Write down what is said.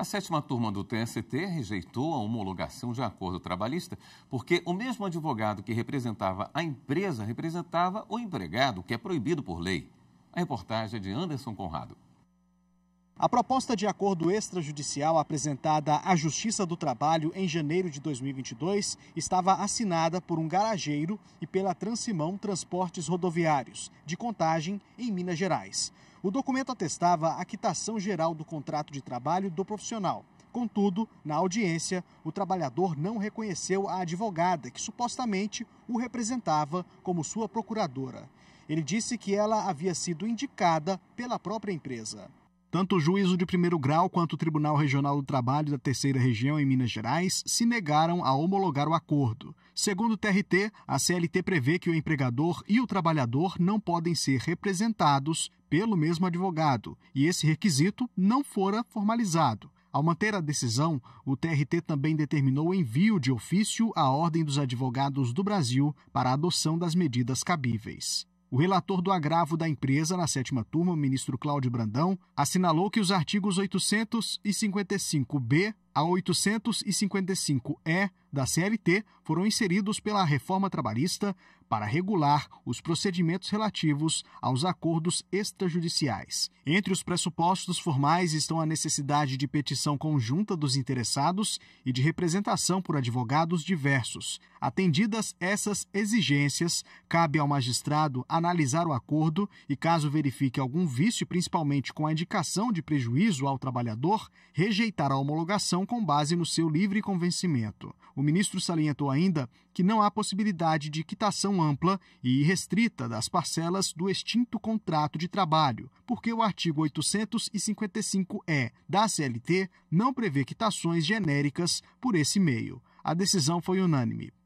A sétima turma do TST rejeitou a homologação de acordo trabalhista porque o mesmo advogado que representava a empresa representava o empregado, que é proibido por lei. A reportagem é de Anderson Conrado. A proposta de acordo extrajudicial apresentada à Justiça do Trabalho em janeiro de 2022 estava assinada por um garageiro e pela Transimão Transportes Rodoviários, de Contagem, em Minas Gerais. O documento atestava a quitação geral do contrato de trabalho do profissional. Contudo, na audiência, o trabalhador não reconheceu a advogada que supostamente o representava como sua procuradora. Ele disse que ela havia sido indicada pela própria empresa. Tanto o juízo de primeiro grau quanto o Tribunal Regional do Trabalho da Terceira Região em Minas Gerais se negaram a homologar o acordo. Segundo o TRT, a CLT prevê que o empregador e o trabalhador não podem ser representados pelo mesmo advogado, e esse requisito não fora formalizado. Ao manter a decisão, o TRT também determinou o envio de ofício à Ordem dos Advogados do Brasil para a adoção das medidas cabíveis. O relator do agravo da empresa na sétima turma, o ministro Cláudio Brandão, assinalou que os artigos 855b a 855-E da CLT foram inseridos pela reforma trabalhista para regular os procedimentos relativos aos acordos extrajudiciais. Entre os pressupostos formais estão a necessidade de petição conjunta dos interessados e de representação por advogados diversos. Atendidas essas exigências, cabe ao magistrado analisar o acordo e, caso verifique algum vício, principalmente com a indicação de prejuízo ao trabalhador, rejeitar a homologação decisão com base no seu livre convencimento. O ministro salientou ainda que não há possibilidade de quitação ampla e restrita das parcelas do extinto contrato de trabalho, porque o artigo 855-E da CLT não prevê quitações genéricas por esse meio. A decisão foi unânime.